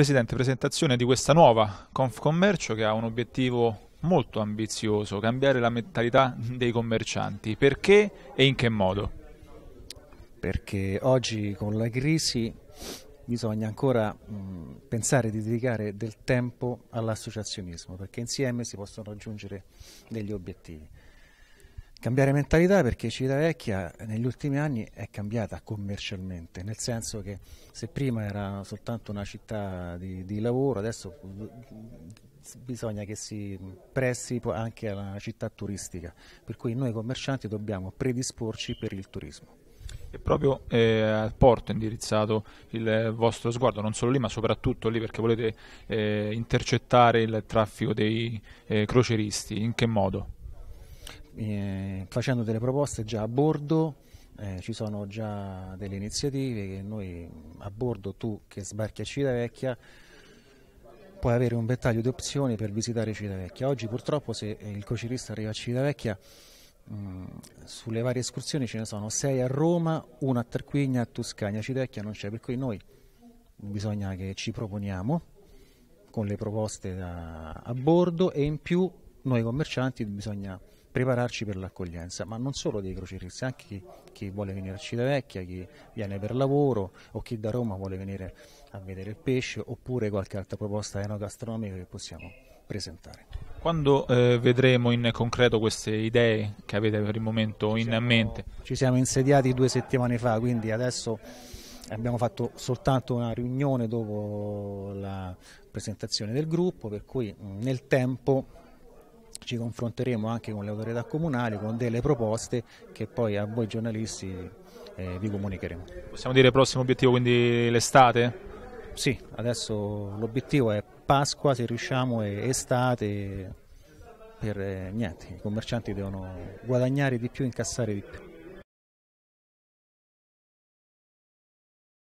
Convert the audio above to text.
Presidente, presentazione di questa nuova Confcommercio che ha un obiettivo molto ambizioso, cambiare la mentalità dei commercianti. Perché e in che modo? Perché oggi con la crisi bisogna ancora mh, pensare di dedicare del tempo all'associazionismo, perché insieme si possono raggiungere degli obiettivi. Cambiare mentalità perché Civitavecchia negli ultimi anni è cambiata commercialmente, nel senso che se prima era soltanto una città di, di lavoro, adesso bisogna che si presti anche alla città turistica, per cui noi commercianti dobbiamo predisporci per il turismo. E proprio eh, al porto è indirizzato il vostro sguardo, non solo lì ma soprattutto lì perché volete eh, intercettare il traffico dei eh, croceristi, in che modo? eh, facendo delle proposte già a bordo, eh, ci sono già delle iniziative che noi a bordo, tu che sbarchi a Civitavecchia, puoi avere un ventaglio di opzioni per visitare Civitavecchia. Oggi purtroppo se il cocirista arriva a Civitavecchia, mm, sulle varie escursioni ce ne sono 6 a Roma, 1 a Tarquigna, a Toscana, Civitavecchia non c'è, per cui noi bisogna che ci proponiamo con le proposte da, a bordo e in più noi commercianti bisogna prepararci per l'accoglienza, ma non solo dei crocifissi, anche chi, chi vuole venire a Civitavecchia, chi viene per lavoro o chi da Roma vuole venire a vedere il pesce oppure qualche altra proposta enogastronomica che possiamo presentare. Quando eh, vedremo in concreto queste idee che avete per il momento ci in siamo, mente? Ci siamo insediati due settimane fa, quindi adesso abbiamo fatto soltanto una riunione dopo la presentazione del gruppo, per cui mm, nel tempo ci confronteremo anche con le autorità comunali con delle proposte che poi a voi giornalisti eh, vi comunicheremo. Possiamo dire prossimo obiettivo quindi l'estate? Sì, adesso l'obiettivo è Pasqua se riusciamo e estate per eh, niente, i commercianti devono guadagnare di più incassare di più.